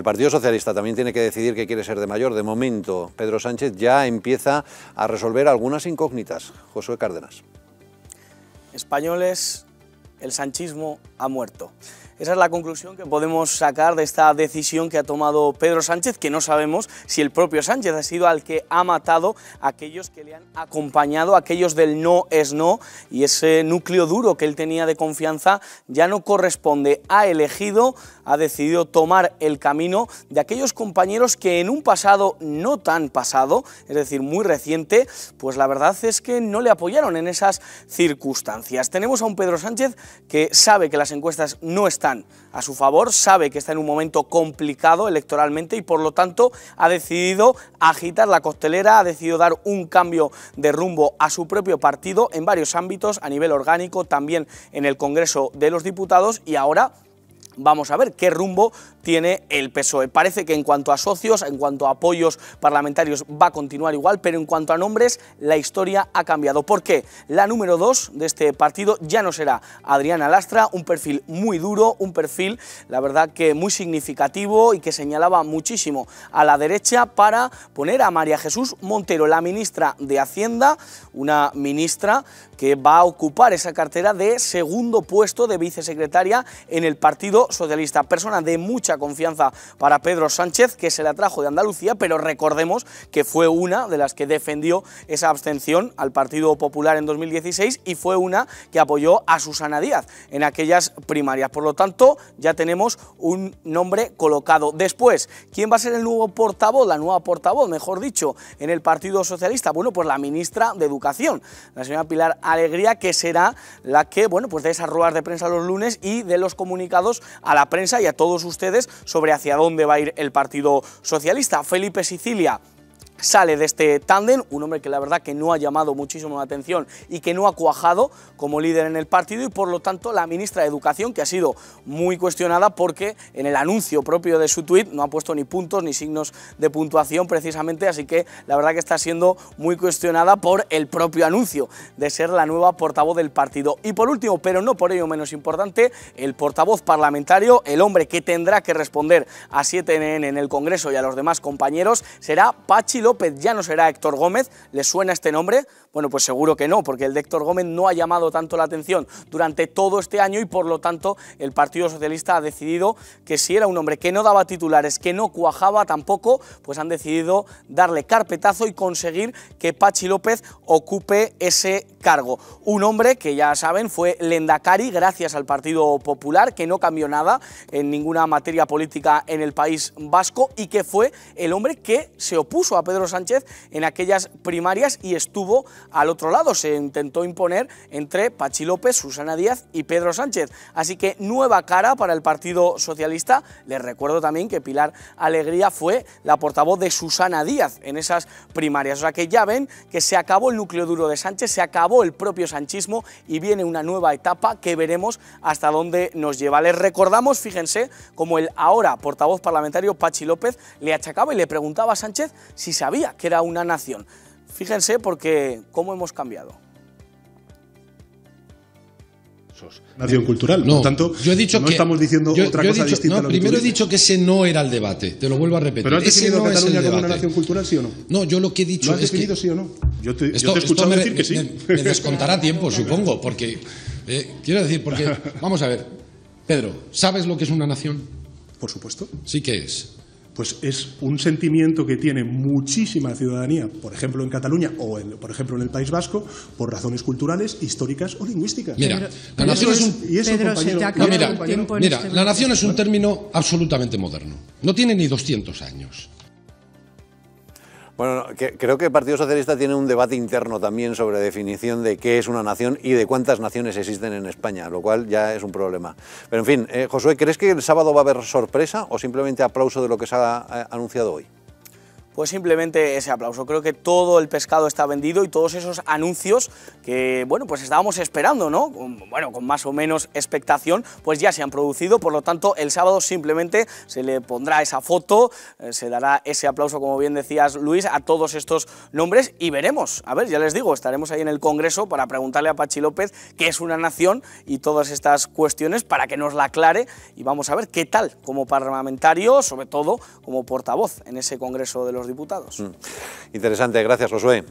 El Partido Socialista también tiene que decidir qué quiere ser de mayor. De momento, Pedro Sánchez ya empieza a resolver algunas incógnitas. Josué Cárdenas. Españoles el sanchismo ha muerto. Esa es la conclusión que podemos sacar de esta decisión que ha tomado Pedro Sánchez, que no sabemos si el propio Sánchez ha sido al que ha matado a aquellos que le han acompañado, aquellos del no es no, y ese núcleo duro que él tenía de confianza ya no corresponde. Ha elegido, ha decidido tomar el camino de aquellos compañeros que en un pasado no tan pasado, es decir, muy reciente, pues la verdad es que no le apoyaron en esas circunstancias. Tenemos a un Pedro Sánchez que sabe que las encuestas no están a su favor, sabe que está en un momento complicado electoralmente y por lo tanto ha decidido agitar la costelera, ha decidido dar un cambio de rumbo a su propio partido en varios ámbitos, a nivel orgánico, también en el Congreso de los Diputados y ahora vamos a ver qué rumbo tiene el PSOE. Parece que en cuanto a socios, en cuanto a apoyos parlamentarios va a continuar igual, pero en cuanto a nombres la historia ha cambiado. ¿Por qué? La número dos de este partido ya no será Adriana Lastra, un perfil muy duro, un perfil la verdad que muy significativo y que señalaba muchísimo a la derecha para poner a María Jesús Montero, la ministra de Hacienda, una ministra que va a ocupar esa cartera de segundo puesto de vicesecretaria en el Partido Socialista. Persona de mucha confianza para Pedro Sánchez, que se la trajo de Andalucía, pero recordemos que fue una de las que defendió esa abstención al Partido Popular en 2016 y fue una que apoyó a Susana Díaz en aquellas primarias. Por lo tanto, ya tenemos un nombre colocado. Después, ¿quién va a ser el nuevo portavoz, la nueva portavoz, mejor dicho, en el Partido Socialista? Bueno, pues la ministra de Educación, la señora Pilar Alegría, que será la que, bueno, pues de esas ruedas de prensa los lunes y de los comunicados a la prensa y a todos ustedes sobre hacia dónde va a ir el Partido Socialista. Felipe Sicilia sale de este tándem, un hombre que la verdad que no ha llamado muchísimo la atención y que no ha cuajado como líder en el partido y por lo tanto la ministra de Educación, que ha sido muy cuestionada porque en el anuncio propio de su tweet no ha puesto ni puntos ni signos de puntuación precisamente, así que la verdad que está siendo muy cuestionada por el propio anuncio de ser la nueva portavoz del partido. Y por último, pero no por ello menos importante, el portavoz parlamentario, el hombre que tendrá que responder a 7NN en el Congreso y a los demás compañeros, será Pachi López ya no será Héctor Gómez, ¿le suena este nombre? Bueno, pues seguro que no, porque el de Héctor Gómez no ha llamado tanto la atención durante todo este año y por lo tanto el Partido Socialista ha decidido que si era un hombre que no daba titulares, que no cuajaba tampoco, pues han decidido darle carpetazo y conseguir que Pachi López ocupe ese cargo. Un hombre que ya saben fue Lendakari gracias al Partido Popular, que no cambió nada en ninguna materia política en el País Vasco y que fue el hombre que se opuso a Pedro Sánchez en aquellas primarias y estuvo al otro lado. Se intentó imponer entre Pachi López, Susana Díaz y Pedro Sánchez. Así que nueva cara para el Partido Socialista. Les recuerdo también que Pilar Alegría fue la portavoz de Susana Díaz en esas primarias. O sea que ya ven que se acabó el núcleo duro de Sánchez, se acabó el propio sanchismo y viene una nueva etapa que veremos hasta dónde nos lleva. Les recordamos, fíjense, como el ahora portavoz parlamentario Pachi López le achacaba y le preguntaba a Sánchez si sabía que era una nación. Fíjense porque cómo hemos cambiado. Nación cultural, no, tanto, yo he dicho no estamos diciendo otra cosa distinta. primero he dicho que ese no era el debate, te lo vuelvo a repetir. ¿Pero has ese definido no como una nación cultural, sí o no? No, yo lo que he dicho ¿Lo has es que... sí o no? Yo te, esto, decir que sí. Me, descontará tiempo, supongo, porque... Eh, quiero decir, porque... Vamos a ver, Pedro, ¿sabes lo que es una nación? Por supuesto. Sí que es pues es un sentimiento que tiene muchísima ciudadanía, por ejemplo en Cataluña o en, por ejemplo en el País Vasco, por razones culturales, históricas o lingüísticas. Mira, la nación es un, la nación es un término absolutamente moderno. No tiene ni 200 años. Bueno, creo que el Partido Socialista tiene un debate interno también sobre definición de qué es una nación y de cuántas naciones existen en España, lo cual ya es un problema. Pero en fin, eh, Josué, ¿crees que el sábado va a haber sorpresa o simplemente aplauso de lo que se ha eh, anunciado hoy? pues simplemente ese aplauso. Creo que todo el pescado está vendido y todos esos anuncios que, bueno, pues estábamos esperando, ¿no? Bueno, con más o menos expectación, pues ya se han producido, por lo tanto, el sábado simplemente se le pondrá esa foto, eh, se dará ese aplauso, como bien decías, Luis, a todos estos nombres y veremos. A ver, ya les digo, estaremos ahí en el Congreso para preguntarle a Pachi López qué es una nación y todas estas cuestiones para que nos la aclare y vamos a ver qué tal como parlamentario, sobre todo como portavoz en ese Congreso de los diputados. Mm. Interesante, gracias Josué.